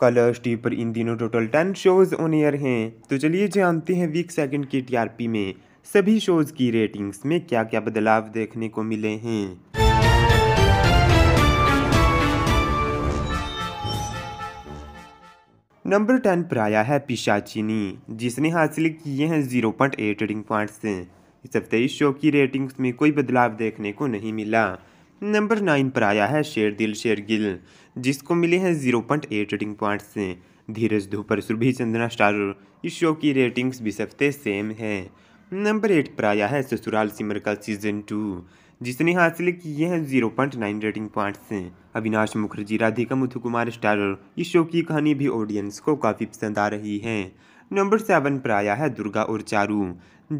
colours टीपर इन दिनों total ten shows on air हैं तो चलिए जानते हैं वीक सेकंड की टीआरपी में सभी शोज़ की रेटिंग्स में क्या क्या बदलाव देखने को मिले हैं नंबर टेन पर आया है पिशाचिनी जिसने हासिल किए हैं zero point eight rating points इस हफ्ते इस शो की रेटिंग्स में कोई बदलाव देखने को नहीं मिला नंबर नाइन पर आया है शेर दिल शेर गिल जिसको मिले हैं zero point eight rating points Dheeraj Dhoopar Surbhi Chandra star इस शो की रेटिंग्स भी सबसे सेम है नंबर एट पर आया है ससुराल सिमर का सीजन टू जिसने हासिल किए हैं zero point nine rating points Avinash Mukherjee Radhika Muthu Kumar star इस शो की कहानी भी ऑडियंस को काफ़ी पसंद आ रही है नंबर सेवन पर आया है दुर्गा और चारू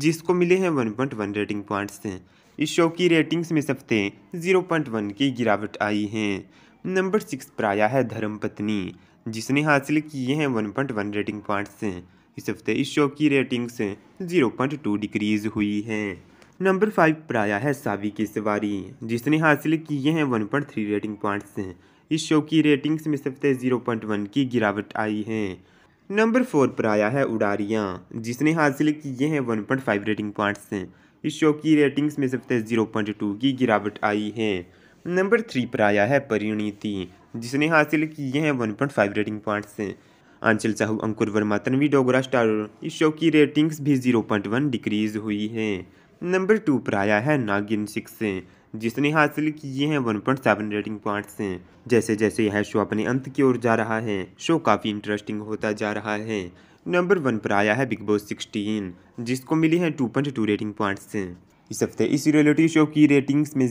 जिसको मिले हैं 1.1 रेटिंग पॉइंट्स इस शो की रेटिंग्स में सबसे 0.1 की गिरावट आई है नंबर सिक्स पर आया है धर्म पत्नी जिसने हासिल किए हैं 1.1 रेटिंग पॉइंट्स इस हफ्ते इस शो की रेटिंग्स 0.2 डिक्रीज हुई है नंबर फाइव पर आया है सावी की सवारी जिसने हासिल किए हैं one point three rating points इस शो की रेटिंग्स में सबसे ज़ीरो पॉइंट वन की गिरावट आई है नंबर फोर पर आया है उड़ारियाँ जिसने हासिल किए हैं one point five rating points इस शो की रेटिंग्स में सबसे जीरो पॉइंट टू की गिरावट आई है नंबर थ्री पर आया है परिणीति जिसने हासिल किए हैं one point five rating points Aanchal Sahu Ankur Verma Tanvi Dogra star इस शो की रेटिंग्स भी जीरो पॉइंट वन डिक्रीज हुई है नंबर टू पर आया है नागिन सिक्स जिसने हासिल किए हैं 1.7 रेटिंग पॉइंट्स हैं जैसे जैसे यह शो अपने अंत की ओर जा रहा है शो काफ़ी इंटरेस्टिंग होता जा रहा है नंबर वन पर आया है बिग बॉस सिक्सटीन जिसको मिली है टू रेटिंग पॉइंट्स इस हफ्ते इस रियलिटी शो की रेटिंग्स में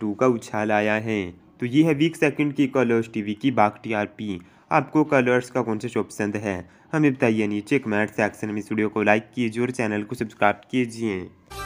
टू का उछाल आया है तो ये है वीक सेकंड की कलर्स टीवी की बाग टीआरपी आपको कलर्स का कौन सा शो पसंद है हमें बताइए नीचे कमेंट सेक्शन में इस वीडियो को लाइक कीजिए और चैनल को सब्सक्राइब कीजिए